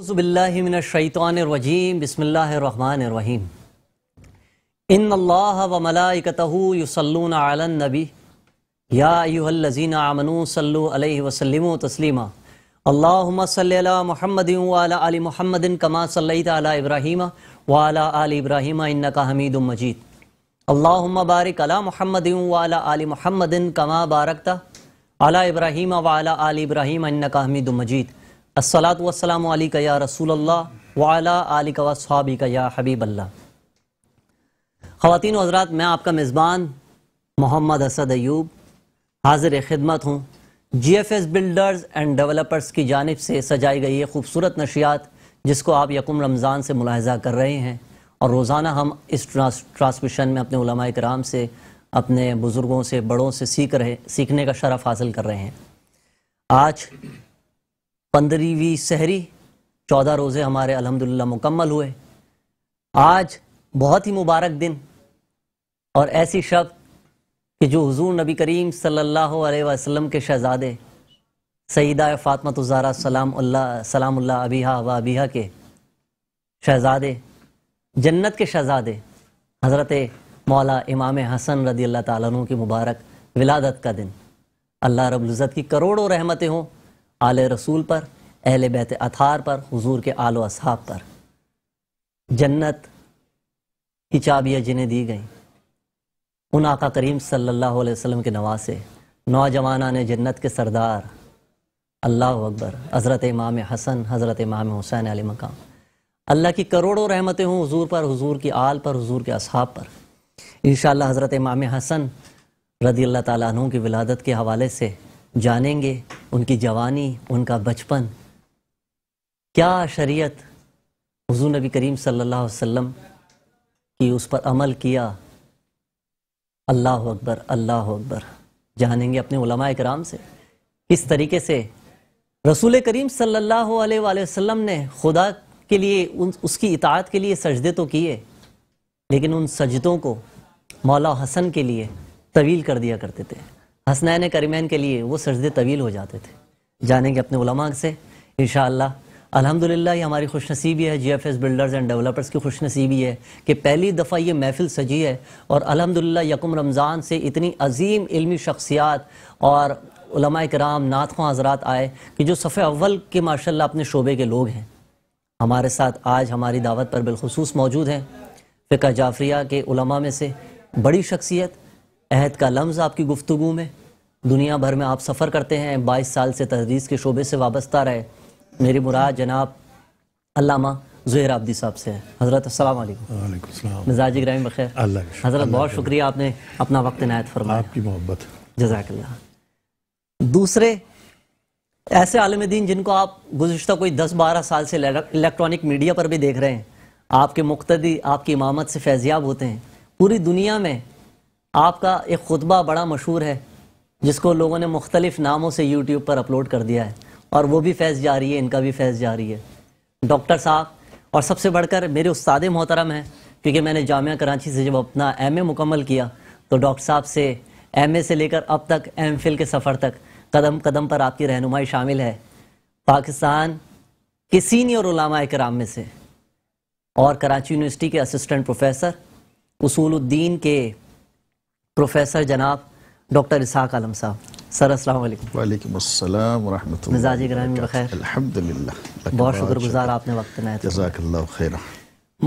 उज़बिल्लिमिनशैतरजीम बसमीम इन अल्लाह व मलाइकतहु युसल्लून आलन नबी या यूहल्लजीन आमनू सल्लु अलैहि वसल्लिम तस्लीमा अल्लाहुम्मा सल्ली अला मुहम्मदिन व अला आलि मुहम्मदिन कमा सल्लैत अला इब्राहीम व अला आलि इब्राहीम इन्नका हमीदुम मजीद अल्लाहुम्मा बारिक अला मुहम्मदिन व अला आलि मुहम्मदिन कमा बारकता अला इब्राहीम व अला मजीद असलात वसलाम का या रसूल अल्लाह वाला आलिक वसहाबी का या हबीब अल्लाह ख़वान हजरात मैं आपका मेज़बान मोहम्मद असद अयूब हाजिर खिदमत हूँ G F S builders and developers की जानब से सजाई गई ये खूबसूरत नशियात जिसको आप यकुम रमज़ान से मुलाहजा कर रहे हैं और रोज़ाना हम इस ट्रांसमिशन में अपने उलमा कराम से अपने बुज़ुर्गों से बड़ों से सीख रहे सीखने का शरफ़ हासिल कर रहे हैं आज पंद्रहवीं सहरी चौदह रोज़े हमारे अलहमदिल्ला मुकम्मल हुए आज बहुत ही मुबारक दिन और ऐसी शब कि जो हुजूर नबी करीम सल्लल्लाहु अलैहि वसल्लम के शहज़ादे सईदा फ़ातमतुज़ारा सलाम सलाम अबीहा व अबीहा के शहज़ादे जन्नत के शहज़ादे हज़रत मौला इमाम हसन रदी अल्लाह तु की मुबारक विलादत का दिन अल्लाह रबुल्ज़त की करोड़ों रहमतें हों आल रसूल पर अहल बैत अथार पर हजूर के आलो असहाब पर जन्नत की चाबियाँ जिन्हें दी गई उन आका करीम सल्लल्लाहु अलैहि वसल्लम के नवासे नौजवाना ने जन्नत के सरदार अल्लाह अकबर हज़रत इमाम हसन हज़रत इमाम हुसैन अली मकाम अल्लाह की करोड़ों रहमतें हों हजूर पर हजूर की आल पर हजूर के असहाब पर इन हज़रत इमाम हसन रदी अल्लाह तु की विलादत के हवाले से जानेंगे उनकी जवानी उनका बचपन क्या शरीयत हजू नबी करीम सल्लल्लाहु अलैहि वसल्लम की उस पर अमल किया अल्लाह अकबर अल्लाह अकबर जानेंगे अपने कराम से किस तरीके से रसूल करीम सल्लल्लाहु अलैहि वसल्लम ने खुदा के लिए उन उसकी इतात के लिए सजदे तो किए लेकिन उन सजदों को मौला हसन के लिए तवील कर दिया करते थे हसनैन करीमैन के लिए वो सजदे तवील हो जाते थे जानेंगे अपने उलमा से इन अलहमदिल्ला ये हमारी खुश नसीबी है G F S builders and developers की खुश नसीबी है कि पहली दफ़ा ये महफिल सजी है और अल्हम्दुलिल्लाह यकुम रमज़ान से इतनी अजीम इलमी शख्सियात और कराम नात खां हजरात आए कि जो सफ़े अव्वल के माशा अपने शोबे के लोग हैं हमारे साथ आज हमारी दावत पर बिलखसूस मौजूद हैं फ़िका जाफरिया के उलमा में से बड़ी शख्सियत अहद का लम्ज़ आपकी गुफ्तु में दुनिया भर में आप सफ़र करते हैं बाईस साल से तहदीस के शोबे से वाबस्ता रहे मेरी मुराद जनाब अलामा जहर आबदी साहब से है हज़रत अल्लाम मिजाज ग्रामीण बखैर हज़रत बहुत शुक्रिया आपने अपना वक्त इनायत फरमाया आपकी मोहब्बत जजाकल्ला दूसरे ऐसे आलम दिन जिनको आप गुज्त कोई दस बारह साल से इलेक्ट्रॉनिक मीडिया पर भी देख रहे हैं आपके मुख्तदी आपकी इमामत से फैजियाब होते हैं पूरी दुनिया में आपका एक खुतबा बड़ा मशहूर है जिसको लोगों ने मुख्तलिफ नामों से यूट्यूब पर अपलोड कर दिया है और वो भी फैज़ रही है इनका भी फैज़ रही है डॉक्टर साहब और सबसे बढ़कर मेरे उस्ताद मोहतरम हैं क्योंकि मैंने जामिया कराची से जब अपना एम ए मुकम्मल किया तो डॉक्टर साहब से एम ए से लेकर अब तक एम फिल के सफ़र तक कदम कदम पर आपकी रहनुमाई शामिल है पाकिस्तान के सीनियर उलामा कराम में से और कराची यूनिवर्सिटी के असिस्टेंट प्रोफेसर उसूलुद्दीन के प्रोफेसर जनाब डॉक्टर इसाक आलम साहब सर असलम बहुत अस्सलाम गुजार मिजाज आपने वक्त बनाया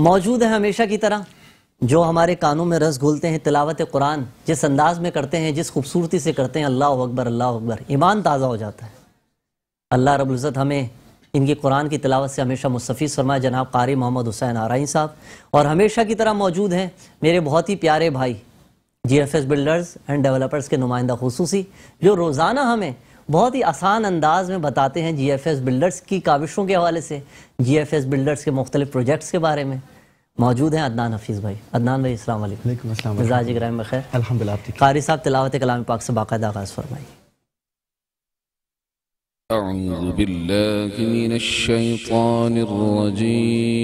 मौजूद है हमेशा की तरह जो हमारे कानों में रस घुलते हैं तिलावत कुरान जिस अंदाज में करते हैं जिस खूबसूरती से करते हैं अल्लाह अकबर अल्लाह अकबर ईमान ताज़ा हो जाता है अल्लाह रबुल्ज़त हमें इनकी कुरान की तिलावत से हमेशा मुस्फ़ी फरमाए जनाब कारी मोहम्मद हुसैन आरानी साहब और हमेशा की तरह मौजूद हैं मेरे बहुत ही प्यारे भाई G F S builders and developers के नुमाइंदा खसूसी जो रोज़ाना हमें बहुत ही आसान अंदाज में बताते हैं जी एफ एस बिल्डर्स की काविशों के हवाले से जी एफ एस बिल्डर्स के मुख्तलिफ प्रोजेक्ट्स के बारे में मौजूद हैं अदनान हफीज़ भाई अदनान भाई अल्लाम मिजाज ग्राम बखैर अलहमदिल्ला कारी साहब तिलावत कलाम पाक से बाकायदा आगाज़ फरमाई أعوذ بالله من الشيطان الرجيم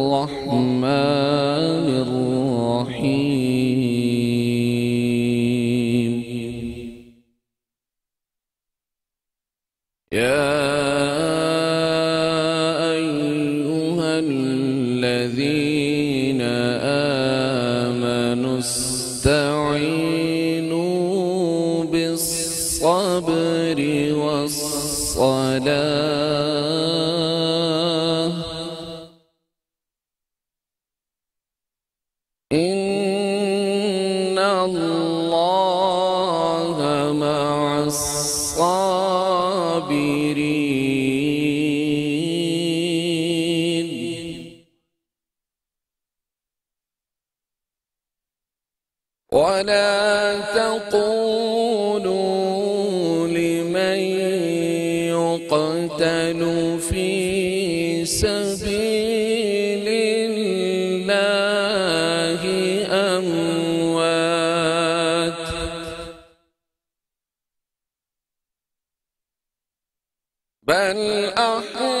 بل أحيا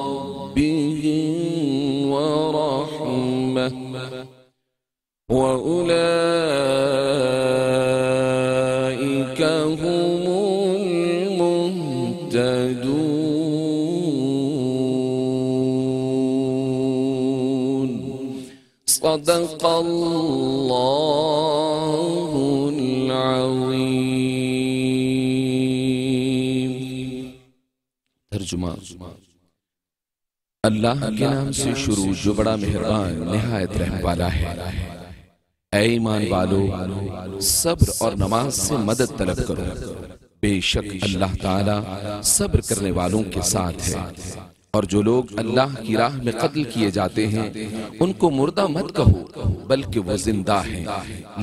ربهم ورحمة وأولئك هم المهتدون صدق الله العظيم ترجمة अल्लाह के नाम से शुरू जो बड़ा मेहरबान नहायत रहने वाला है ईमान वालो सब्र और नमाज से मदद तलब करो बेशक अल्लाह ताला सब्र करने वालों के साथ है और जो लोग अल्लाह की राह में कत्ल किए जाते हैं उनको मुर्दा मत कहो बल्कि वो जिंदा हैं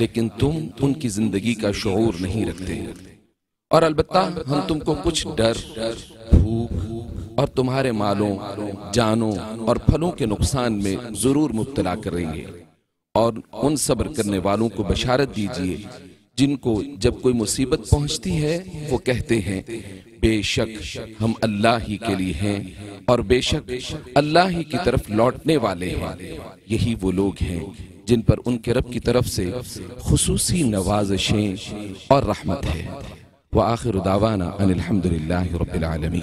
लेकिन तुम उनकी जिंदगी का शुरू नहीं रखते और अलबत्ता हम तुमको कुछ डर भूख और तुम्हारे मालों जानों और फलों के नुकसान में ज़रूर मुबतला करेंगे और उन सब्र करने वालों को बशारत दीजिए जिनको जब कोई मुसीबत पहुंचती है वो कहते हैं बेशक हम अल्लाह ही के लिए हैं और बेशक अल्लाह ही की तरफ लौटने वाले हैं यही वो लोग हैं जिन पर उनके रब की तरफ से खसूसी नवाजशें और रहमत है वह आखिर उदावाना अनिलहमदिल्ला रबालमी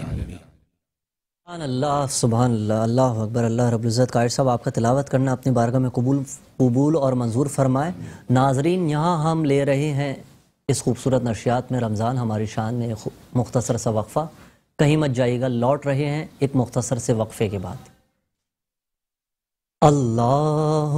अल्लाह सुबहान अल्लाह अल्लाह अकबर अल्लाह रबुल्ज़त कायर साहब आपका तिलावत करना अपनी बारगाह में कबूल कबूल और मंजूर फरमाए नाजरीन यहाँ हम ले रहे हैं इस खूबसूरत नशियात में रमज़ान हमारी शान में मुख्तसर सा वक्फ़ा कहीं मत जाइएगा लौट रहे हैं एक मुख्तसर से वक्फ़े के बाद अल्लाह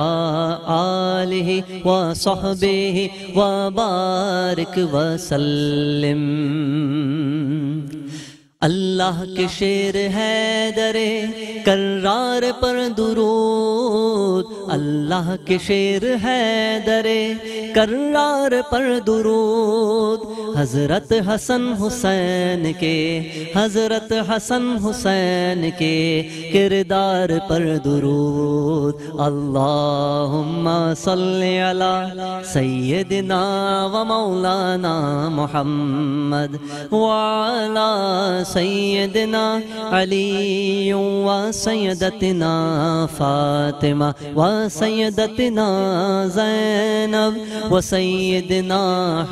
आलिह व सहबेह व बारक वसल्लम अल्लाह के शेर है दरे करार पर दुरूद अल्लाह के शेर है दरे करार पर दुरूद हजरत हसन हुसैन के हजरत हसन हुसैन के किरदार पर दुरूद अल्लाहुम्मा सल्ले अला सैयदना व मौलाना मोहम्मद वाला सैयदना अली व सैयदतना फातिमा व सैयदतना जैनब व सैयदना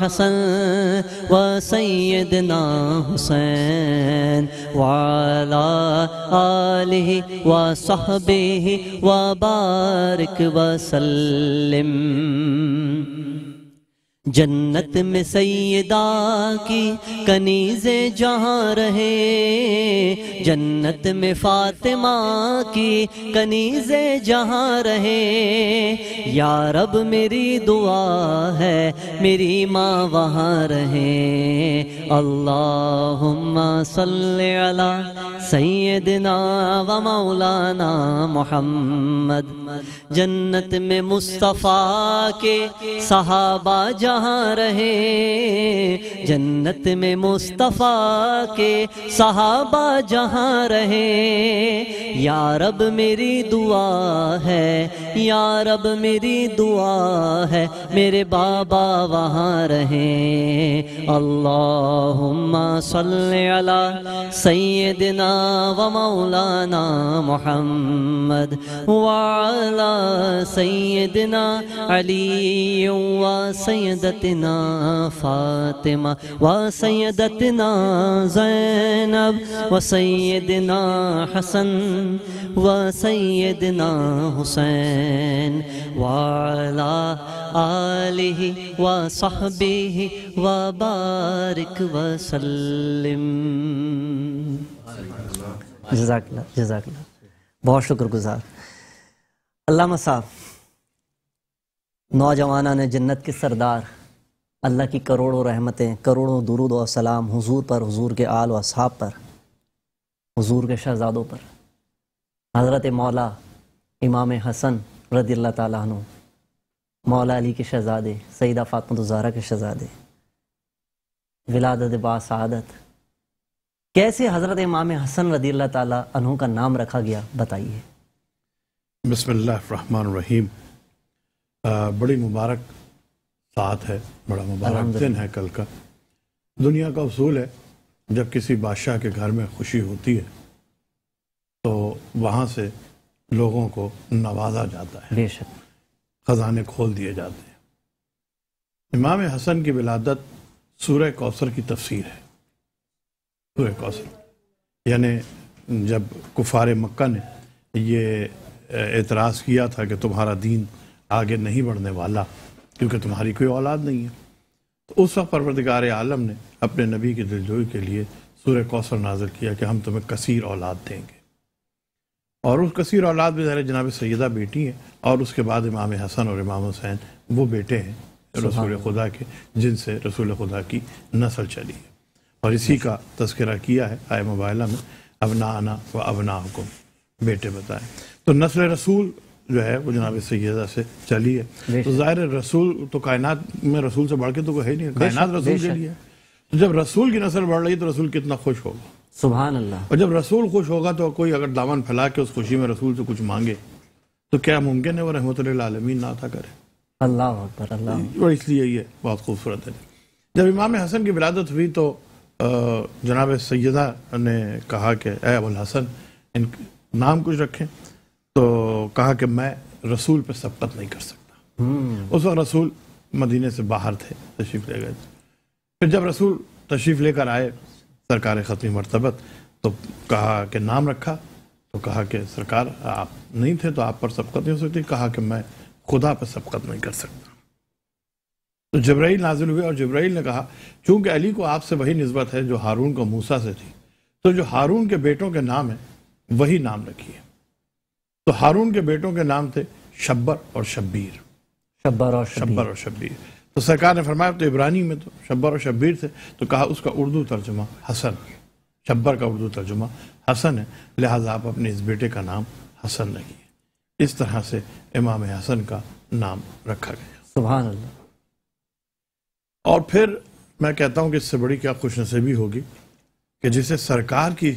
हसन وسيدنا حسين وعلى آله وصحبه وبارك وسلم जन्नत में सैदा की कनीजे जहाँ रहे जन्नत में फातिमा की कनीजे जहाँ रहे या रब मेरी दुआ है मेरी माँ वहाँ रहे अल्लाहुम्मा सल्ले अला सैदना व मौलाना मोहम्मद जन्नत में मुस्तफ़ा के सहाबा जहाँ कहाँ रहे जन्नत में मुस्तफ़ा के सहाबा जहाँ रहे यारब मेरी दुआ है यारब मेरी दुआ है मेरे बाबा वहाँ रहे अल्लाहुम्मा सल्ले अला सैदना व मौलाना मोहम्मद वाला सैदना अली व सैद फातिमा व सैदतना जैनब व हसन व सैदना हुसैन वाला आलिहि व सहबिहि व बारिक बहुत शुक्रगुजार अल्लाह साहब नौजवाना ने जन्नत के सरदार अल्लाह की करोड़ों रहमतें करोड़ों दुरुद और सलाम हुजूर पर हुजूर के आल व पर हुजूर के शहजादों पर हज़रत मौला इमाम हसन रदी अल्लाह तु मौला अली के शहजादे सईदा फ़ातमतजारा तो के शहजादे विलादत बासदत कैसे हज़रत इमाम हसन रदी अल्लाह तु का नाम रखा गया बताइए बसमीम बड़ी मुबारक साथ है बड़ा मुबारक दिन है कल का दुनिया का असूल है जब किसी बादशाह के घर में खुशी होती है तो वहाँ से लोगों को नवाजा जाता है खजाने खोल दिए जाते हैं इमाम हसन की विलादत सूर्य कौसर की तफसीर है सूर्य कौसर यानी जब कुफार मक्का ने ये एतराज़ किया था कि तुम्हारा दीन आगे नहीं बढ़ने वाला क्योंकि तुम्हारी कोई औलाद नहीं है तो उस वक्त परवरदिगार आलम ने अपने नबी की दिलजोई के लिए सूर्य कौसर नाजर किया कि हम तुम्हें कसीर औलाद देंगे और उस कसीर औलाद में ज़रा जनाब सैदा बेटी हैं और उसके बाद इमाम हसन और इमाम हुसैन वो बेटे हैं रसूल खुदा के जिनसे रसूल खुदा की नस्ल चली है और इसी का तस्करा किया है आय मोबाइल में अबना आना व अबना हुकुम बेटे बताएं तो नस्ल रसूल जो है वो जनाब सैदा से चली तो है तो ज़ाहिर रसूल तो कायनात में रसूल से बढ़ के तो कोई नहीं कायनात रसूल के लिए तो जब रसूल की नस्ल बढ़ रही है तो रसूल कितना खुश होगा सुबह अल्लाह और जब रसूल खुश होगा तो कोई अगर दामन फैला के उस खुशी में रसूल से कुछ मांगे तो क्या मुमकिन है वो रहमत आलमी ना था करे अल्लाह अल्लाह और तो इसलिए ये बहुत खूबसूरत है जब इमाम हसन की विरादत हुई तो जनाब सैदा ने कहा कि अबुल हसन इन नाम कुछ रखें तो कहा कि मैं रसूल पे सबकत नहीं कर सकता हम्म। उस वक्त रसूल मदीने से बाहर थे तशरीफ ले गए फिर जब रसूल तशरीफ लेकर आए सरकार खतरी मरतबत तो कहा कि नाम रखा तो कहा कि सरकार आप नहीं थे तो आप पर सबकत नहीं हो सकती कहा कि मैं खुदा पर सबकत नहीं कर सकता तो जब्राइल नाजिल हुए और जब्राइल ने कहा चूंकि अली को आपसे वही नस्बत है जो हारून को मूसा से थी तो जो हारून के बेटों के नाम है वही नाम रखिए तो हारून के बेटों के नाम थे शब्बर और शब्बीर शब्बर और शब्बर और शब्बीर तो सरकार ने फरमाया तो इब्रानी में तो शब्बर और शब्बीर थे तो कहा उसका उर्दू तर्जुमा हसन शब्बर का उर्दू तर्जुमा हसन है लिहाजा आप अपने इस बेटे का नाम हसन रखिए इस तरह से इमाम हसन का नाम रखा गया सुबह और फिर मैं कहता हूँ कि इससे बड़ी क्या खुशनसीबी होगी कि जिसे सरकार की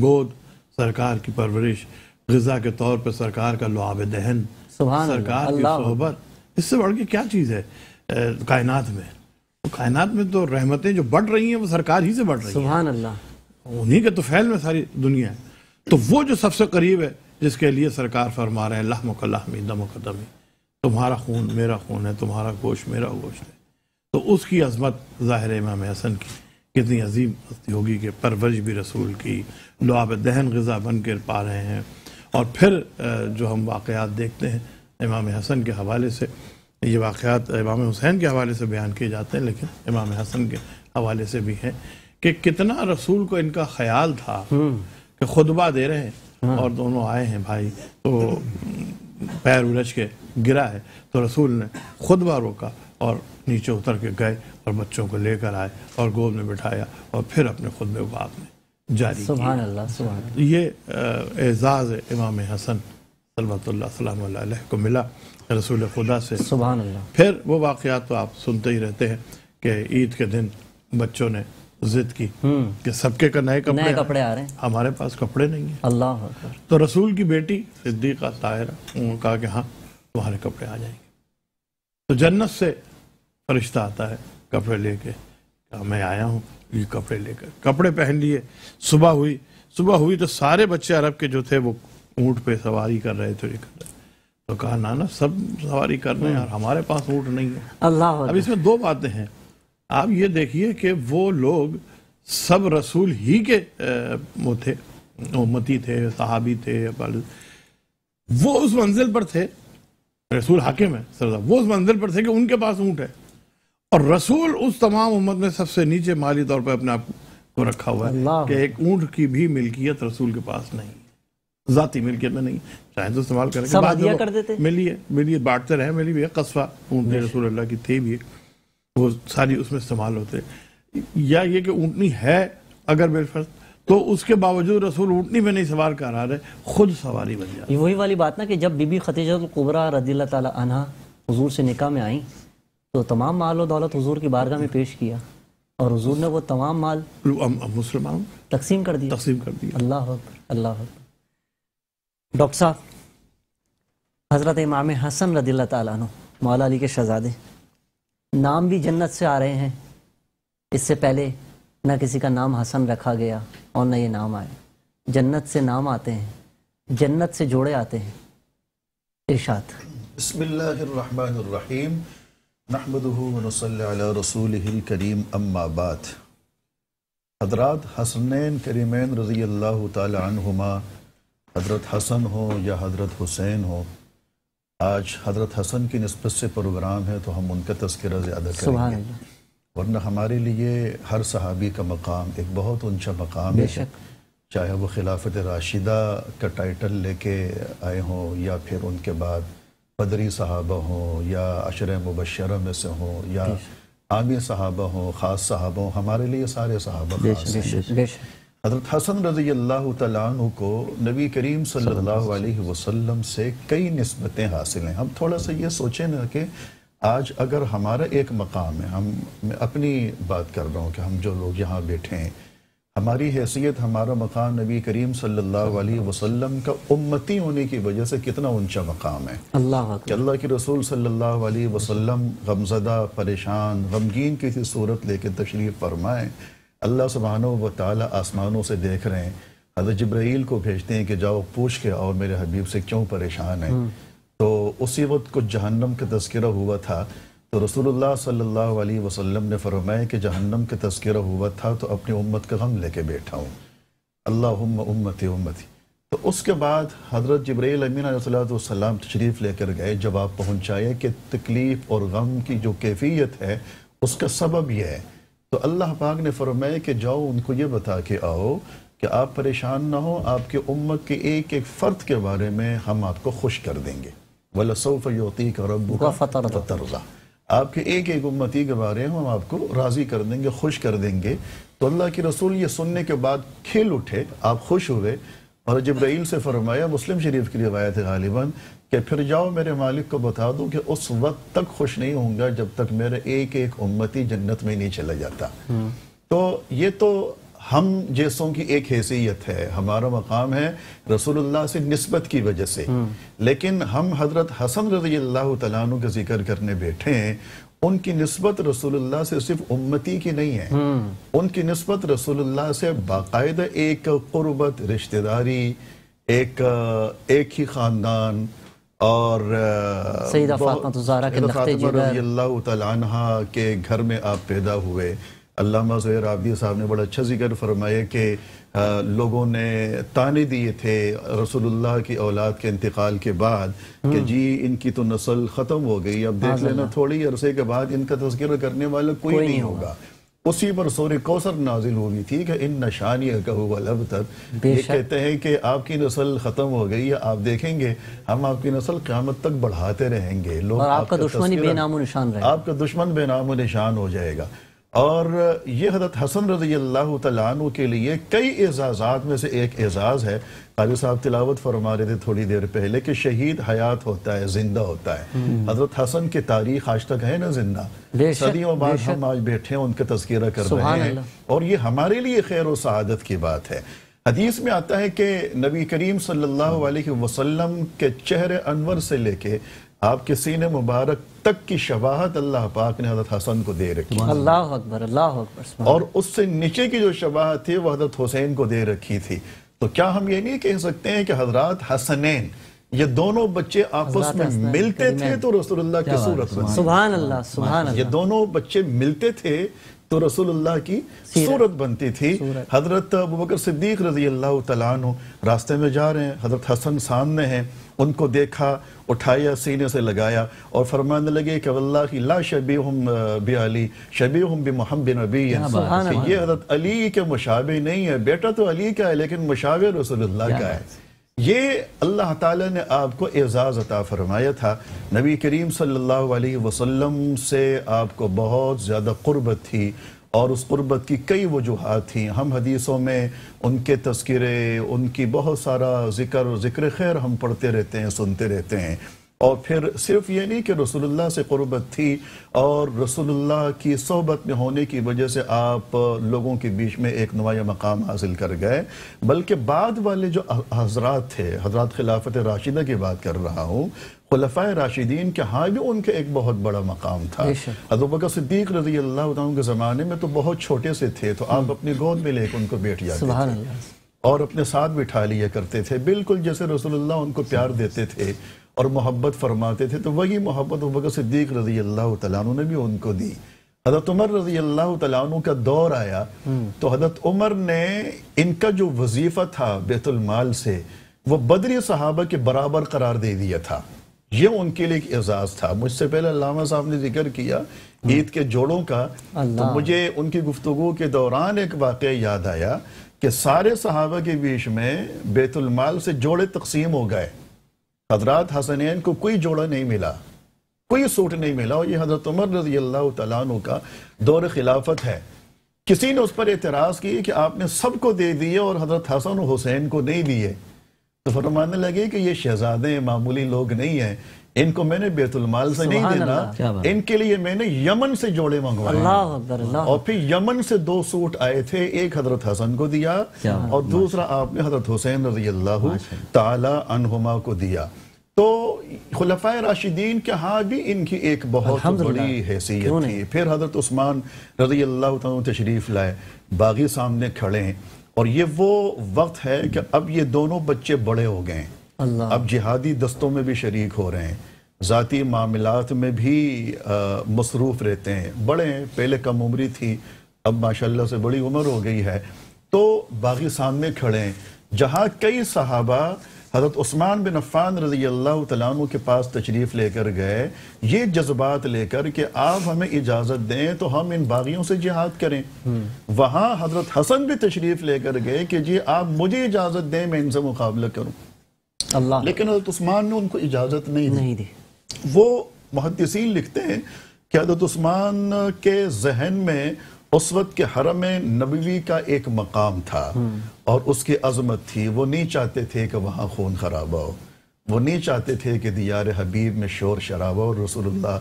गोद सरकार की परवरिश गजा के तौर पर सरकार का लुआब दहन सरकार की सोहबत इससे बढ़ के क्या चीज़ है कायनात में तो कायनात में तो रहमतें जो बढ़ रही हैं वो सरकार ही से बढ़ रही सुभान अल्लाह उन्हीं के तो फैल में सारी दुनिया है तो वो जो सबसे करीब है जिसके लिए सरकार फरमा रहे हैं लहमकल्लामी दमकदमी तुम्हारा खून मेरा खून है तुम्हारा गोश मेरा गोश्त है तो उसकी अजमत ज़ाहिर इमाम हसन की कितनी अजीम होगी कि परवरिश भी रसूल की लुआब दहन गज़ा बन कर पा रहे हैं और फिर जो हम वाक़ात देखते हैं इमाम हसन के हवाले से ये वाक़ात इमाम हुसैन के हवाले से बयान किए जाते हैं लेकिन इमाम हसन के हवाले से भी हैं कि कितना रसूल को इनका ख्याल था हम्म। कि खुतबा दे रहे हैं हाँ। और दोनों आए हैं भाई तो पैर उलझ के गिरा है तो रसूल ने खुतबा रोका और नीचे उतर के गए और बच्चों को लेकर आए और गोद में बिठाया और फिर अपने खुतबे को आपने जारी ये एजाज़ इमाम हसन सल्ला को मिला रसूल खुदा से सुबह फिर वो वाक़ तो आप सुनते ही रहते हैं कि ईद के दिन बच्चों ने जिद की हम्म। कि सबके का नए कपड़े, नए कपड़े आ रहे हैं हमारे पास कपड़े नहीं है अल्लाह तो रसूल की बेटी सिद्दीक़ा ताहिरा उन्होंने कहा कि हाँ तुम्हारे कपड़े आ जाएंगे तो जन्नत से फरिश्ता आता है कपड़े लेके मैं आया हूँ ये कपड़े लेकर कपड़े पहन लिए सुबह हुई सुबह हुई तो सारे बच्चे अरब के जो थे वो ऊँट पे सवारी कर रहे थे तो कहा नाना सब सवारी कर रहे हैं और हमारे पास ऊँट नहीं है अल्लाह अब इसमें दो बातें हैं आप ये देखिए कि वो लोग सब रसूल ही के वो थे उम्मती थे सहाबी थे वो उस मंजिल पर थे रसूल हाकिम है सरदार वो उस मंजिल पर थे कि उनके पास ऊँट है और रसूल उस तमाम उम्मत में सबसे नीचे माली तौर पर अपने आप को रखा हुआ है कि एक ऊंट की भी मिल्कियत रसूल के पास नहीं ज़ाती मिल्कियत में नहीं चाहे तो इस्तेमाल करें सब बाद कर देते मिलिए मिलिए बांटते रहे मिली भी कस्बा ऊँट रसूल अल्लाह की थे भी वो सारी उसमें इस्तेमाल होते या ये कि ऊँटनी है अगर बेलफर्ज तो उसके बावजूद रसूल ऊँटनी में नहीं सवार करा रहे खुद सवारी बन जाए वही वाली बात ना कि जब बीबी खतीजा कुबरा रदील्ला तला हजूर से निका में आई तो तमाम माल और दौलत हजूर की बारगाह में पेश किया और हजूर ने वो तमाम माल मुसलमान तकसीम कर दिया तकसीम कर दिया अल्लाह अल्लाह डॉक्टर साहब हज़रत इमाम हसन रदील तु मौला अली के शहजादे नाम भी जन्नत से आ रहे हैं इससे पहले ना किसी का नाम हसन रखा गया और ना ये नाम आया जन्नत से नाम आते हैं जन्नत से जोड़े आते हैं इर्शाद बसमिल्लर करीम अम्माबाद हजरात हसनैन करीमैन रज़ी अल्लाह तुमा हज़रत हसन हो या हज़रत हुसैन हो आज हज़रत हसन की नस्बत से प्रोग्राम है तो हम उनका तस्करा ज़्यादा करेंगे वरना हमारे लिए हर सहाबी का मकाम एक बहुत ऊंचा मकाम है चाहे वो खिलाफत राशिदा का टाइटल लेके आए हों या फिर उनके बाद बदरी साहबा हों या अशर मुबशर में से हों या आमिर साहबा हों ख़ास साहबा हों हमारे लिए सारे साहबा हज़रत हसन रज़ी अल्लाह तु को नबी करीम सल्लल्लाहु अलैहि वसल्लम से कई नस्बतें हासिल हैं हम थोड़ा सा ये सोचें ना कि आज अगर हमारा एक मकाम है हम मैं अपनी बात कर रहा हूँ कि हम जो लोग यहाँ बैठे हैं हमारी हैसियत हमारा मकाम नबी करीम सल्लल्लाहु अलैहि वसल्लम का उम्मती होने की वजह से कितना ऊंचा मकाम है अल्लाह कि अल्लाह के रसूल सल्लल्लाहु अलैहि वसल्लम गमजदा परेशान गमगीन किसी सूरत लेके तशरीफ़ फरमाएँ अल्लाह सुबहान व ताली आसमानों से देख रहे हैं हजरत जब्राइल को भेजते हैं कि जाओ पूछ के और मेरे हबीब से क्यों परेशान है हम्म। तो उसी वक्त कुछ जहन्नम का तस्करा हुआ था तो रसूलुल्लाह सल्लल्लाहु अलैहि वसल्लम ने फरमाया कि जहन्नम के तस्करा हुआ था तो अपनी उम्मत का गम लेके बैठा हूँ अल्लाह उम्मती उम्मती तो उसके बाद हज़रत जबरील अमीन सलाम तशरीफ़ लेकर गए जब आप पहुँचाए कि तकलीफ़ और गम की जो कैफियत है उसका सबब यह है तो अल्लाह पाक ने फरमाया कि जाओ उनको ये बता के आओ कि आप परेशान ना हो आपके उम्मत के एक एक फ़र्द के बारे में हम आपको खुश कर देंगे वलसोफ़ योती का फतरजा आपके एक एक उम्मती के बारे में हम आपको राज़ी कर देंगे खुश कर देंगे तो अल्लाह के रसूल ये सुनने के बाद खेल उठे आप खुश हुए और जब्राइल से फरमाया मुस्लिम शरीफ की रिवायत है गालिबा कि फिर जाओ मेरे मालिक को बता दूं कि उस वक्त तक खुश नहीं होंगे जब तक मेरे एक एक उम्मती जन्नत में नहीं चला जाता हम्म। तो ये तो हम जैसों की एक हैसियत है हमारा मकाम है रसूलुल्लाह से नस्बत की वजह से हम्म। लेकिन हम हजरत हसन रजी अल्लाह तु का जिक्र करने बैठे उनकी नस्बत रसूलुल्लाह से सिर्फ उम्मती की नहीं है हम्म। उनकी नस्बत रसूलुल्लाह से बाकायदा एक कुर्बत रिश्तेदारी एक एक ही खानदान और तो के, के घर में आप पैदा हुए अल्लामा जहर आबदी साहब ने बड़ा अच्छा जिक्र फरमाया कि लोगों ने ताने दिए थे रसोल्ला की औलाद के इंतकाल के बाद कि हम्म। जी इनकी तो नस्ल ख़त्म हो गई अब देख लेना थोड़ी अरसे के बाद इनका तस्कर करने वाला कोई, कोई नहीं होगा उसी पर सोर कौसर नाजिल हुई थी कि इन नशानिया का हुआ तक ये कहते हैं कि आपकी नस्ल ख़त्म हो गई है आप देखेंगे हम आपकी नस्ल क़्यामत तक बढ़ाते रहेंगे लोग आपका दुश्मन बेनामो निशान आपका दुश्मन बेनामो निशान हो जाएगा और ये हजरत हसन रजी अल्लाह तु के लिए कई एजाज़ात में से एक एजाज़ है काजी साहब तिलावत फरमा रहे थे थोड़ी देर पहले कि शहीद हयात होता है जिंदा होता है हम्म। हजरत हसन की तारीख आज तक है ना जिंदा सदियों बाद हम आज बैठे हैं उनका तस्करा कर रहे हैं और ये हमारे लिए खैर व सदत की बात है हदीस में आता है कि नबी करीम सल्लल्लाहु अलैहि वसल्लम के चेहरे अनवर से लेके आपके सीने मुबारक तक की शबाहत अल्लाह पाक ने हजरत हसन को दे रखी अल्लाह अकबर अल्लाह अकबर और उससे नीचे की जो शबाहत थी वह हजरत हुसैन को दे रखी थी तो क्या हम ये नहीं कह सकते हैं कि हजरत हसनैन ये दोनों बच्चे आपस में मिलते थे तो रसूलुल्लाह की सूरत में सुभान अल्लाह सुभान ये दोनों बच्चे मिलते थे तो रसोल्ला की सूरत बनती थी हजरत अबू बकर सिद्दीक रजी अल्लाह तु रास्ते में जा रहे हैं हजरत हसन सामने हैं उनको देखा उठाया सीने से लगाया और फरमाने लगे कि की ला शबी हम बे अली शबी हम बे मोहम्मद नबी ये हजरत अली के मुशाबे नहीं है बेटा तो अली का है लेकिन मुशावे रसोल्ला का है ये अल्लाह ताला ने आपको एजाज़ अता फरमाया था नबी करीम सल्लल्लाहु अलैहि वसल्लम से आपको बहुत ज़्यादा क़ुरबत थी और उस क़ुरबत की कई वजूहत थी हम हदीसों में उनके तस्करे उनकी बहुत सारा ज़िक्र ज़िक्र खैर हम पढ़ते रहते हैं सुनते रहते हैं और फिर सिर्फ ये नहीं कि रसोल्ला से क़ुरबत थी और रसोल्ला की सोबत में होने की वजह से आप लोगों के बीच में एक नुमाया मकाम हासिल कर गए बल्कि बाद वाले जो हजरात थे हजरत खिलाफत राशिदा की बात कर रहा हूँ खलफ़ा राशिदीन के हाँ भी उनके एक बहुत बड़ा मकाम था हजरत बकर सिद्दीक रजी अल्लाह के ज़माने में तो बहुत छोटे से थे तो आप हम्म। अपनी गोद में लेकर उनको बैठ जाते और अपने साथ बिठा लिया करते थे बिल्कुल जैसे रसोल्ला उनको प्यार देते थे और मोहब्बत फरमाते थे तो वही मोहब्बत वबकर सिद्दीक रजी अल्लाह तु ने भी उनको दी हजरत उमर रजी अल्लाह तु का दौर आया हम्म। तो हजरत उमर ने इनका जो वजीफ़ा था बेतुलमाल से वो बदरी सहाबा के बराबर करार दे दिया था ये उनके लिए एक एजाज था मुझसे पहले अलामा साहब ने जिक्र किया हम्म। ईद के जोड़ों का तो मुझे उनकी गुफ्तु के दौरान एक वाक़ याद आया कि सारे सहाबा के बीच में बेतुलमाल से जोड़े तकसीम हो गए हजरत हसनैन को कोई जोड़ा नहीं मिला कोई सूट नहीं मिला और ये हजरत उमर रजी अल्लाह तु का दौर खिलाफत है किसी ने उस पर एतराज़ किया कि आपने सबको दे दिए और हजरत हसन हुसैन को नहीं दिए तो फरमाने लगे कि ये शहजादे मामूली लोग नहीं हैं इनको मैंने बेतुलमाल से नहीं देना इनके लिए मैंने यमन से जोड़े मंगवाए और फिर यमन से दो सूट आए थे एक हजरत हसन को दिया और दूसरा आपने हजरत हुसैन रजी अल्लाह तला को दिया तो खुलफ़ा राशिदीन के हाँ भी इनकी एक बहुत बड़ी हैसियत थी फिर हजरत उस्मान रजी अल्लाह तशरीफ़ लाए बागी सामने खड़े और ये वो वक्त है कि अब ये दोनों बच्चे बड़े हो गए हैं अब जिहादी दस्तों में भी शरीक हो रहे हैं ज़ाती मामलात में भी मसरूफ़ रहते हैं बड़े हैं पहले कम उम्री थी अब माशाल्लाह से बड़ी उम्र हो गई है तो बागी सामने खड़े हैं जहाँ कई सहाबा हज़रत उस्मान बिन अफ़ान रजी अल्लाह तु के पास तशरीफ़ लेकर गए ये जज्बात लेकर कि आप हमें इजाज़त दें तो हम इन बागियों से जिहाद करें हम्म। वहाँ हज़रत हसन भी तशरीफ़ लेकर गए कि जी आप मुझे इजाज़त दें मैं इनसे मुकाबला करूँ लेकिन हजरत उस्मान ने उनको इजाज़त नहीं दी नहीं दी वो मुहदसिन लिखते हैं कि हजरत उस्मान के जहन में उस वक्त के हरम नबीवी का एक मकाम था हम्म। और उसकी अजमत थी वो नहीं चाहते थे कि वहाँ खून खराबा हो वो नहीं चाहते थे कि दियार हबीब में शोर शराबा और रसोल्ला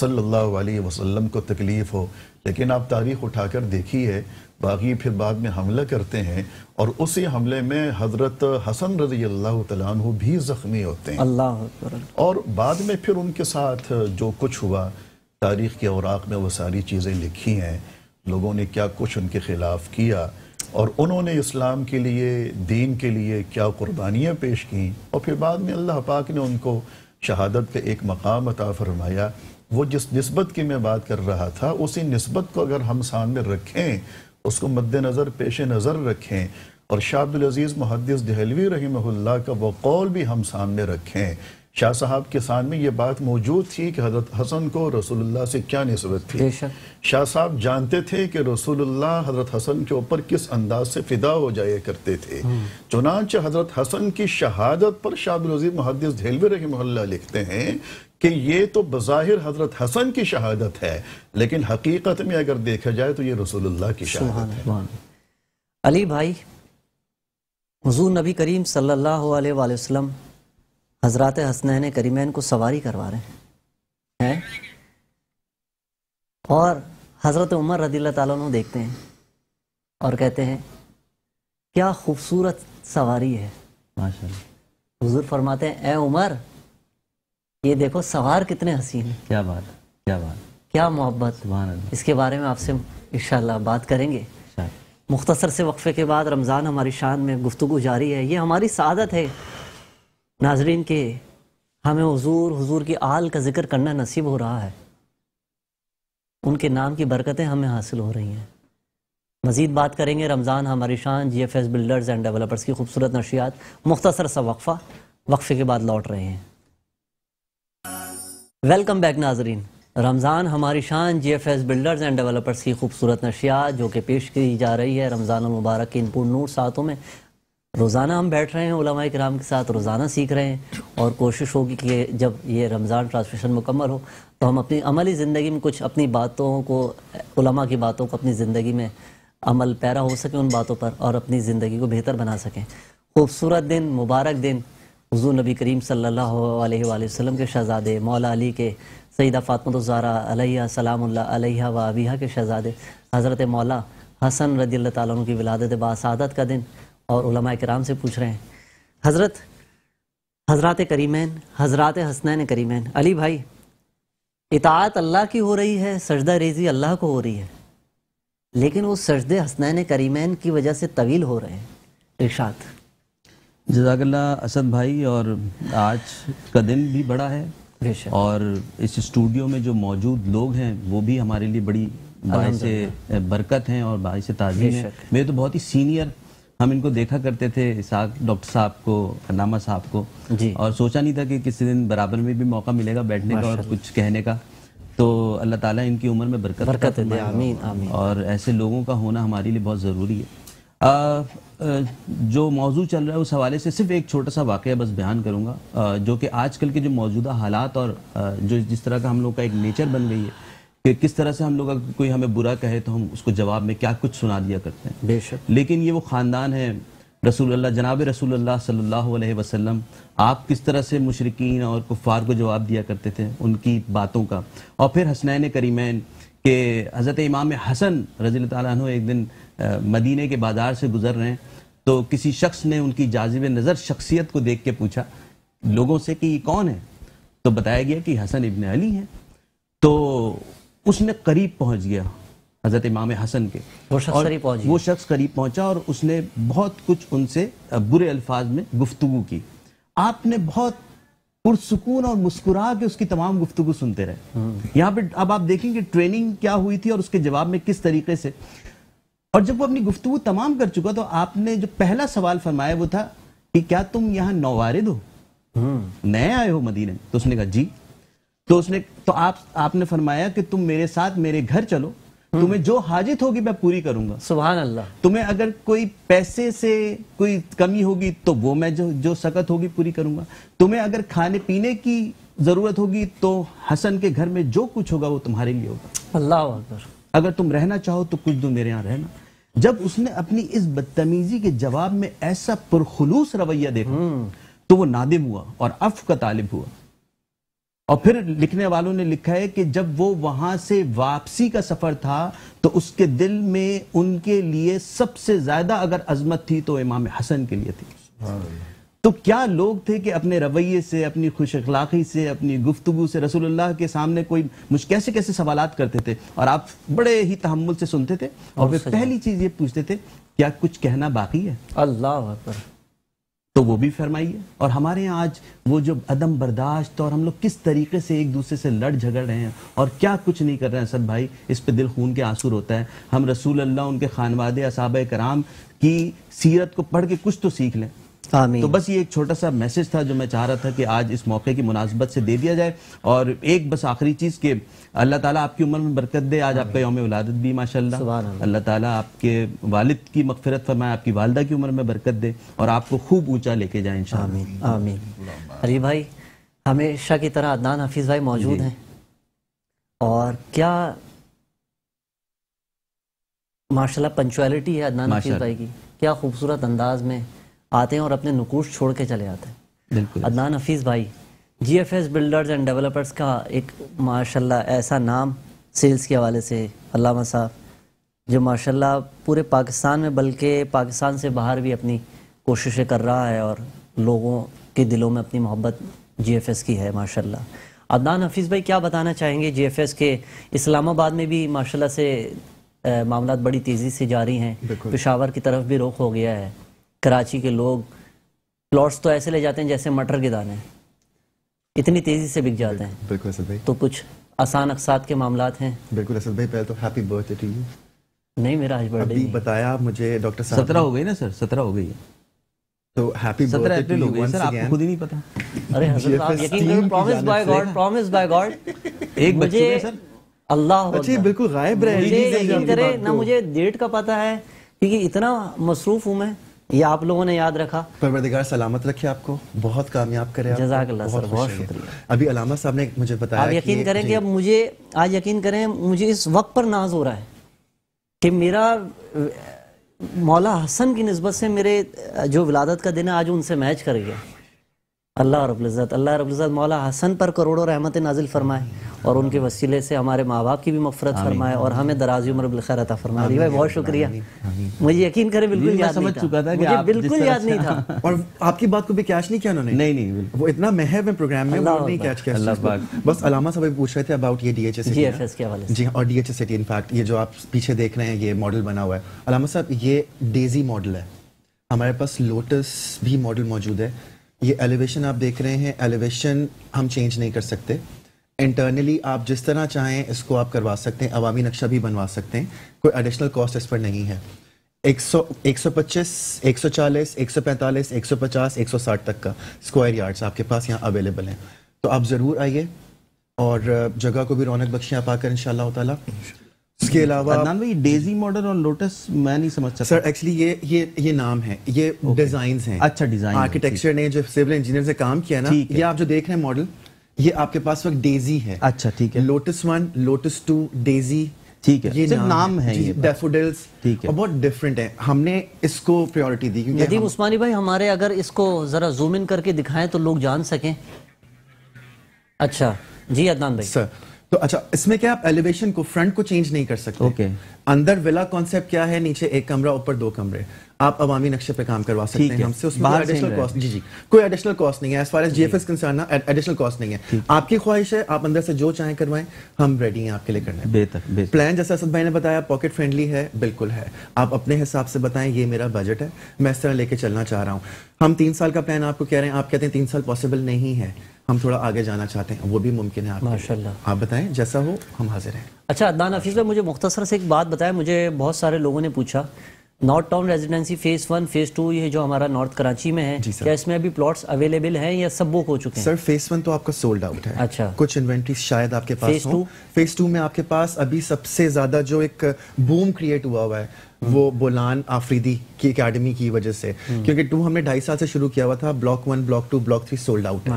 सल्ला वसलम को तकलीफ़ हो लेकिन आप तारीख उठाकर देखिए बागी फिर बाद में हमला करते हैं और उसी हमले में हजरत हसन रजी अल्लाह तु भी ज़ख्मी होते हैं अल्लाह और बाद में फिर उनके साथ जो कुछ हुआ तारीख़ के औराक में वो सारी चीज़ें लिखी हैं लोगों ने क्या कुछ उनके ख़िलाफ़ किया और उन्होंने इस्लाम के लिए दीन के लिए क्या कुर्बानियाँ पेश कं और फिर बाद में अल्लाह पाक ने उनको शहादत पर एक मकाम अता फरमाया वो जिस नस्बत की मैं बात कर रहा था उसी नस्बत को अगर हम सामने रखें उसको मद्दनज़र पेश नज़र रखें और शाहब्दुलज़ीज़ मुहदस दहलवी रही का कौल भी हम सामने रखें शाह साहब के साथ में ये बात मौजूद थी कि हजरत हसन को रसूलुल्लाह से क्या नस्बत थी शाह साहब जानते थे कि रसूलुल्लाह हजरत हसन के ऊपर किस अंदाज से फिदा हो जाया करते थे हम्म। चुनाच हजरत हसन की शहादत पर शाह रजी मुहदस ढेलवे रही लिखते हैं कि ये तो बज़ाहिर हज़रत हसन की शहादत है लेकिन हकीकत में अगर देखा जाए तो ये रसूलुल्लाह की शहादत है अली भाई हजूर नबी करीम सल्लल्लाहु अलैहि वसल्लम हजरत हसनैन करीमैन को सवारी करवा रहे हैं और हज़रत उमर रदील तु देखते हैं और कहते हैं क्या खूबसूरत सवारी है माशाल्लाह फरमाते हैं ए उमर ये देखो सवार कितने हसीन है क्या बात क्या बात क्या मोहब्बत इसके बारे में आपसे इंशाल्लाह बात करेंगे मुख्तसर से वक्फे के बाद रमज़ान हमारी शान में गुफ्तु जारी है ये हमारी सादत है नाजरीन के हमें हुजूर हुजूर की आल का जिक्र करना नसीब हो रहा है उनके नाम की बरकतें हमें हासिल हो रही हैं मज़ीद बात करेंगे रमज़ान हमारी शान G F S builders and developers की खूबसूरत नशियात मुख्तर सा वक्फ़ा वक्फ़े के बाद लौट रहे हैं वेलकम बैक नाजरीन रमज़ान हमारी शान G F S builders and developers की खूबसूरत नशियात जो कि पेश की जा रही है रमज़ान मुबारक की इन पूर्ण नूर सातों में रोज़ाना हम बैठ रहे हैं उलमा कराम के साथ रोज़ाना सीख रहे हैं और कोशिश होगी कि जब ये रमज़ान ट्रांसमिशन मुकम्मल हो तो हम अपनी अमली ज़िंदगी में कुछ अपनी बातों को उलमा की बातों को अपनी ज़िंदगी में अमल पैरा हो सके उन बातों पर और अपनी ज़िंदगी को बेहतर बना सकें खूबसूरत दिन मुबारक दिन हजू नबी करीम सल्ला वसम के शहज़ादे मौला अली के सईदा फ़ातमतज़ारा सलाम व अबिया के शहज़ादे हज़रत मौला हसन रदी अल्लाह की विलादत बासादत का दिन और उलमा कराम से पूछ रहे हैं हज़रत हज़रत करीमैन हज़रत हसनैन करीमैन अली भाई इतात अल्लाह की हो रही है सजदा रेजी अल्लाह को हो रही है लेकिन वो सजद हसनैन करीमैन की वजह से तवील हो रहे हैं इर्शाद जजाकल्ला असद भाई और आज का दिन भी बड़ा है और इस स्टूडियो में जो मौजूद लोग हैं वो भी हमारे लिए बड़ी बाई से बरकत हैं और बाई से ताज़ी हैं मेरे तो बहुत ही सीनियर हम इनको देखा करते थे डॉक्टर साहब को अनामा साहब को जी और सोचा नहीं था कि किसी दिन बराबर में भी मौका मिलेगा बैठने का और कुछ कहने का तो अल्लाह ताला इनकी उम्र में बरकत बरकत दे आमीन आमीन और ऐसे लोगों का होना हमारे लिए बहुत ज़रूरी है आ, आ, जो मौजू चल रहा है उस हवाले से सिर्फ एक छोटा सा वाक़ बस बयान करूँगा जो कि आजकल के जो मौजूदा हालात और जो जिस तरह का हम लोग का एक नेचर बन गई है कि किस तरह से हम लोग अगर कोई हमें बुरा कहे तो हम उसको जवाब में क्या कुछ सुना दिया करते हैं बेशक लेकिन ये वो ख़ानदान है रसूल अल्लाह जनाब रसूल अल्लाह सल्लल्लाहु अलैहि वसल्लम आप किस तरह से मुशरकिन और कुफार को जवाब दिया करते थे उनकी बातों का और फिर हसनैन करीमैन के हज़रत इमाम हसन रजी तु एक दिन मदीने के बाज़ार से गुजर रहे हैं तो किसी शख्स ने उनकी जाजिब नज़र शख्सियत को देख के पूछा लोगों से कि ये कौन है तो बताया गया कि हसन इबन अली हैं तो उसने करीब पहुंच गया हज़रत इमाम हसन के वो शख्स करीब पहुंच वो शख्स करीब पहुंचा और उसने बहुत कुछ उनसे बुरे अल्फाज में गुफ्तु की आपने बहुत पुरसकून और मुस्कुरा के उसकी तमाम गुफ्तु सुनते रहे हम्म। यहाँ पे अब आप देखें कि ट्रेनिंग क्या हुई थी और उसके जवाब में किस तरीके से और जब वो अपनी गुफ्तु तमाम कर चुका तो आपने जो पहला सवाल फरमाया वो था कि क्या तुम यहाँ नौवारिद हो हम्म। नए आए हो मदीने तो उसने कहा जी तो उसने तो आप आपने फरमाया कि तुम मेरे साथ मेरे घर चलो हम्म। तुम्हें जो हाजित होगी मैं पूरी करूंगा सुबह अल्लाह तुम्हें अगर कोई पैसे से कोई कमी होगी तो वो मैं जो जो सकत होगी पूरी करूंगा तुम्हें अगर खाने पीने की जरूरत होगी तो हसन के घर में जो कुछ होगा वो तुम्हारे लिए होगा अल्लाह अगर तुम रहना चाहो तो कुछ दो तो मेरे यहाँ रहना जब उसने अपनी इस बदतमीजी के जवाब में ऐसा पुरखलूस रवैया देखा हम्म। तो वो नादिम हुआ और अफ का तालिब हुआ और फिर लिखने वालों ने लिखा है कि जब वो वहां से वापसी का सफर था तो उसके दिल में उनके लिए सबसे ज्यादा अगर अजमत थी तो इमाम हसन के लिए थी तो क्या लोग थे कि अपने रवैये से अपनी खुश अखलाकी से अपनी गुफ्तगु से रसूलुल्लाह के सामने कोई मुझ कैसे कैसे सवाल करते थे और आप बड़े ही तहमुल से सुनते थे और वे पहली चीज ये पूछते थे क्या कुछ कहना बाकी है अल्लाह तो वो भी फरमाइए और हमारे यहाँ आज वो जो अदम बर्दाश्त और हम लोग किस तरीके से एक दूसरे से लड़ झगड़ रहे हैं और क्या कुछ नहीं कर रहे हैं सर भाई इस पे दिल खून के आंसू होता है हम रसूल अल्लाह उनके खानवादे असाब कराम की सीरत को पढ़ के कुछ तो सीख लें तो बस ये एक छोटा सा मैसेज था जो मैं चाह रहा था कि आज इस मौके की मुनासबत से दे दिया जाए और एक बस आखिरी चीज़ के अल्लाह ताला आपकी उम्र में बरकत दे आज आपका योम वलादत भी माशाल्लाह अल्लाह ताला आपके वालिद की मकफरत फरमाए आपकी वालदा की उम्र में बरकत दे और आपको खूब ऊंचा लेके जाए आमीन आमीन अरे भाई हमेशा की तरह अदनान हफीज़ भाई मौजूद हैं और क्या माशाल्लाह पंचुअलिटी है अदनान हफीज़ भाई की क्या खूबसूरत अंदाज में आते हैं और अपने नकूश छोड़ के चले जाते हैं बिल्कुल अदनान हफीज़ भाई G F S builders and developers का एक माशाल्लाह ऐसा नाम सेल्स के हवाले से अलामा साहब जो माशाल्लाह पूरे पाकिस्तान में बल्कि पाकिस्तान से बाहर भी अपनी कोशिशें कर रहा है और लोगों के दिलों में अपनी मोहब्बत जी एफ एस की है माशाल्लाह अदनान हफीज़ भाई क्या बताना चाहेंगे जी एफ एस के इस्लामाबाद में भी माशा से मामला बड़ी तेज़ी से जारी हैं पेशावर की तरफ भी रुख हो गया है कराची के लोग प्लॉट्स तो ऐसे ले जाते हैं जैसे मटर के दाने इतनी तेज़ी से बिक जाते हैं बिल्कुल असद भाई तो कुछ आसान अकसात के मामला हैं बिल्कुल असद भाई पहले तो हैप्पी बर्थडे टू यू नहीं मेरा आज बर्थडे अभी बताया मुझे डॉक्टर साहब सत्रह हो गई ना सर सत्रह हो गई तो हैप्पी बर्थडे अप्रैल हो सर आपको खुद ही नहीं पता अरे हजरत आप यकीन करो promise by God promise by God एक बच्चे सर अल्लाह अच्छा बिल्कुल गायब रहे मुझे यकीन करे ना तो- मुझे डेट का पता है क्योंकि इतना मसरूफ हूँ मैं ये आप लोगों ने याद रखा परवरदिगार सलामत रखे आपको बहुत कामयाब करे जजाकल्ला सर बहुत शुक्रिया अभी अलामा साहब ने मुझे बताया आप यकीन करें कि अब मुझे आज यकीन करें मुझे इस वक्त पर नाज हो रहा है कि मेरा मौला हसन की नस्बत से मेरे जो विलादत का दिन है आज उनसे मैच कर गया अल्लाह रब्ज़त अल्लाह रब्ज़त मौला हसन पर करोड़ों रहमत नाजिल फरमाए और उनके वसीले से हमारे माँ बाप की भी मफरत फरमाए और हमें दराजी उम्र बिलखैर अता फरमाए भाई बहुत शुक्रिया मुझे यकीन करें बिल्कुल याद समझ चुका था मुझे बिल्कुल याद नहीं था और आपकी बात को भी कैच नहीं किया उन्होंने नहीं नहीं वो इतना महव है प्रोग्राम में वो नहीं कैच किया बस अलामा साहब पूछ रहे थे अबाउट ये डीएचएस जी जीएफएस के हवाले जी हाँ, और डीएचएस सिटी इनफैक्ट ये जो आप पीछे देख रहे हैं ये मॉडल बना हुआ है अलामा साहब ये डेजी मॉडल है हमारे पास लोटस भी मॉडल मौजूद है ये एलिवेशन आप देख रहे हैं एलिवेशन हम चेंज नहीं कर सकते इंटरनली आप जिस तरह चाहें इसको आप करवा सकते हैं अवामी नक्शा भी बनवा सकते हैं कोई एडिशनल कॉस्ट इस पर नहीं है 100, 125, 140, 145, 150, 160 तक का स्क्वायर यार्ड्स आपके पास यहाँ अवेलेबल हैं तो आप ज़रूर आइए और जगह को भी रौनक बख्शियाँ आप आकर इन ताला इसके hmm. अलावा अदनान डेजी मॉडल और लोटस मैं नहीं समझ सकता सर एक्चुअली ये ये ये नाम है ये डिजाइन okay. हैं अच्छा डिजाइन आर्किटेक्चर ने जो सिविल इंजीनियर से काम किया ना ये आप जो देख रहे हैं मॉडल ये आपके पास वक्त डेजी है अच्छा ठीक है Lotus one Lotus two Daisy ठीक है ये नाम, नाम है ये डेफोडिल्स ठीक है बहुत डिफरेंट है हमने इसको प्रायोरिटी दी क्योंकि नदीम उस्मानी भाई हमारे अगर इसको जरा जूम इन करके दिखाएं तो लोग जान सकें अच्छा जी अदनान भाई सर तो अच्छा इसमें क्या आप एलिवेशन को फ्रंट को चेंज नहीं कर सकते ओके okay. अंदर विला कॉन्सेप्ट क्या है नीचे एक कमरा ऊपर दो कमरे आप अवामी नक्शे पे काम करवा सकते हैं हमसे उसमें जी जी कोई एडिशनल कॉस्ट नहीं है as far as G F S concern ना एडिशनल कॉस्ट नहीं है आपकी ख्वाहिश है आप अंदर से जो चाहे करवाएं हम रेडी हैं आपके लिए करने बेहतर प्लान जैसा असद भाई ने बताया पॉकेट फ्रेंडली है बिल्कुल है आप अपने हिसाब से बताएं ये मेरा बजट है मैं इस तरह लेके चलना चाह रहा हूँ हम तीन साल का प्लान आपको कह रहे हैं आप कहते हैं तीन साल पॉसिबल नहीं है हम थोड़ा आगे जाना चाहते हैं वो भी मुमकिन है माशाल्लाह आप बताएं जैसा हो हम हाजिर हैं अच्छा अदनान हफीज़ भाई मुझे मुख्तसर से एक बात बताएं मुझे बहुत सारे लोगों ने पूछा North Town Residency phase one phase two ये जो हमारा नॉर्थ कराची में है क्या इसमें अभी प्लॉट्स अवेलेबल हैं या सब बुक हो चुके हैं सर फेज वन तो आपका सोल्ड आउट है अच्छा कुछ इन्वेंट्री शायद आपके पास फेज टू फेज टू में आपके पास अभी सबसे ज्यादा जो एक बूम क्रिएट हुआ हुआ है हम्म। वो बोलान आफरीदी की एकेडमी की वजह से हम्म। क्योंकि टू हमने ढाई साल से शुरू किया हुआ था block one block two block three sold out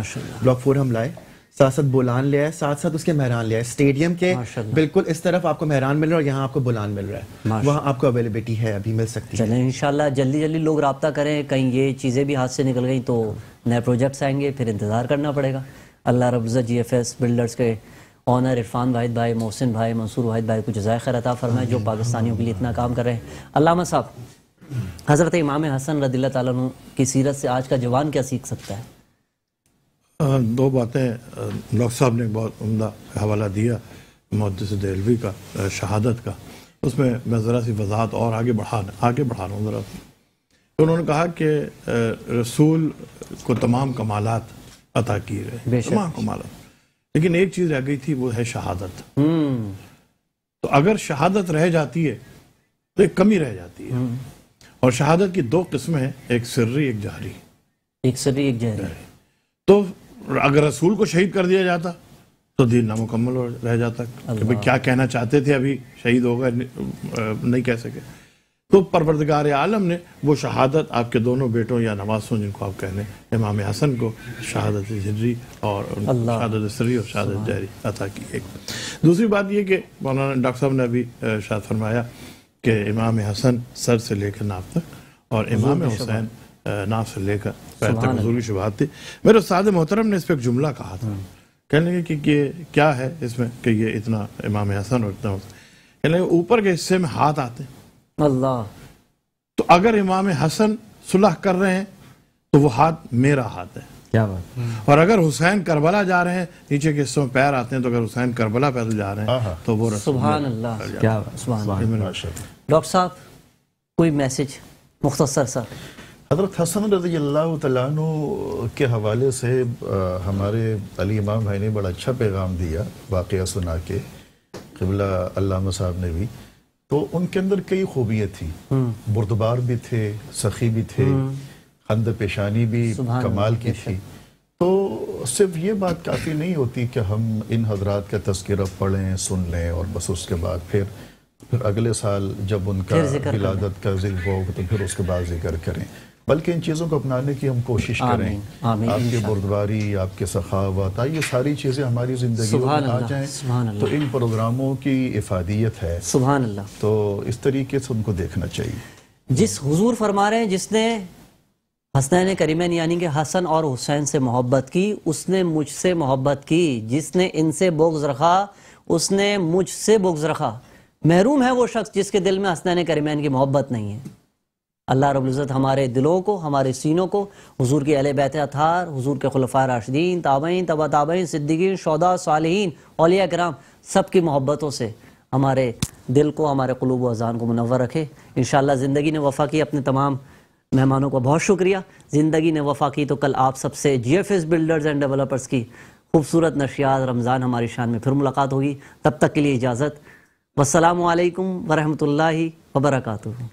block four हम लाए साथ साथ बुलान ले आए साथ साथ उसके मेहरान ले आए स्टेडियम के बिल्कुल इस तरफ आपको मेहरान मिल रहा है और यहाँ आपको बुलान मिल रहा है वहाँ आपको अवेलेबिलिटी है अभी मिल सकती है इनशाला जल्दी जल्दी लोग रबता करें कहीं ये चीज़ें भी हाथ से निकल गई तो नए प्रोजेक्ट्स आएंगे फिर इंतज़ार करना पड़ेगा अल्लाह रबजा जी एफ एस बिल्डर्स के ऑनर इरफान वाहिद भाई मोहसिन भाई मंसूर वाहिद भाई को जजाय खैर अता फरमाए जो पाकिस्तानियों के लिए इतना काम कर रहे हैं अलामा साहब हज़रत इमाम हसन रदील्ला की सीरत से आज का जवान क्या सीख सकता है दो बातें डॉक्टर साहब ने बहुत उमदा हवाला दिया मुहदस दहलवी का शहादत का उसमें मैं ज़रा सी वजाहत और आगे बढ़ा आगे बढ़ा रहा हूँ ज़रा तो उन्होंने कहा कि रसूल को तमाम कमालत अता किए गए तमाम कमालत लेकिन एक चीज़ रह गई थी वो है शहादत हम्म। तो अगर शहादत रह जाती है तो एक कमी रह जाती है हम्म। और शहादत की दो किस्में हैं एक सर्री एक जहरी एक सर्री एक जहरी तो अगर रसूल को शहीद कर दिया जाता तो दिन नामुकम्मल रह जाता कि भाई क्या कहना चाहते थे अभी शहीद हो गए नहीं कह सके तो परवरदगार आलम ने वो शहादत आपके दोनों बेटों या नवासों जिनको आप कहने इमाम हसन को शहादत जर्री और शहादत सरी और शहादत जारी अता की एक दूसरी बात यह कि मौलाना डॉक्टर साहब ने अभी शायद फरमाया कि इमाम हसन सर से लेकर नाप तक और इमाम हुसैन ना से लेकर पैर तक हजूर की शुभात थी मेरे उस्ताद मोहतरम ने इस पर एक जुमला कहा था हाँ। कहने लगे कि ये क्या है इसमें कि ये इतना इमाम हसन और इतना कहने लगे ऊपर के हिस्से में हाथ आते अल्लाह तो अगर इमाम हसन सुलह कर रहे हैं तो वो हाथ मेरा हाथ है क्या बात हम्म। और अगर हुसैन करबला जा रहे हैं नीचे के हिस्सों में पैर आते हैं तो अगर हुसैन करबला पैदल तो जा रहे हैं तो वो सुबह अल्लाह क्या डॉक्टर साहब कोई मैसेज मुख्तसर सर हजरत हसन रजी अल्लाह तु के हवाले से आ, हमारे अली इमाम भाई ने बड़ा अच्छा पैगाम दिया वाक़ सुना के कबला साहब ने भी तो उनके अंदर कई खूबियाँ थी हम्म। बुरदबार भी थे सखी भी थे हम्म। खंद पेशानी भी कमाल की थी तो सिर्फ ये बात काफ़ी नहीं होती कि हम इन हजरात का तस्करा पढ़ें सुन लें और बस उसके बाद फिर फिर अगले साल जब उनका विलादत का जिक्र हो तो फिर उसके बाद जिक्र करें बल्कि इन चीज़ों को अपनाने की हम कोशिश करें आपकी बुरदवारी आपके सखावत ये सारी चीज़ें हमारी ज़िंदगी में आ जाएं तो इन प्रोग्रामों की इफादियत है सुबह तो इस तरीके से उनको देखना चाहिए जिस हुजूर फरमा रहे हैं जिसने हसनैन करीमैन यानी कि हसन और हुसैन से मोहब्बत की उसने मुझसे मोहब्बत की जिसने इनसे बोग्ज रखा उसने मुझसे बोग्ज रखा महरूम है वो शख्स जिसके दिल में हसनैन करीमैन की मोहब्बत नहीं है अल्लाह रबुल्ज़त हमारे दिलों को हमारे सीनों को हजूर के अल बैत अतार हजूर के खलफा राशदीन ताबैन तबा ताबैन सिद्दीन शौदा सालीन अलिया कराम सब की मोहब्बतों से हमारे दिल को हमारे कलूब अजान को मुनवर रखे इन ज़िंदगी ने वफ़ा की अपने तमाम मेहमानों का बहुत शुक्रिया ज़िंदगी ने वफ़ा की तो कल आप सबसे G F S builders and developers की खूबसूरत नशियात रमज़ान हमारी शान में फिर मुलाकात होगी तब तक के लिए इजाज़त वालकम वरहमल वबरकू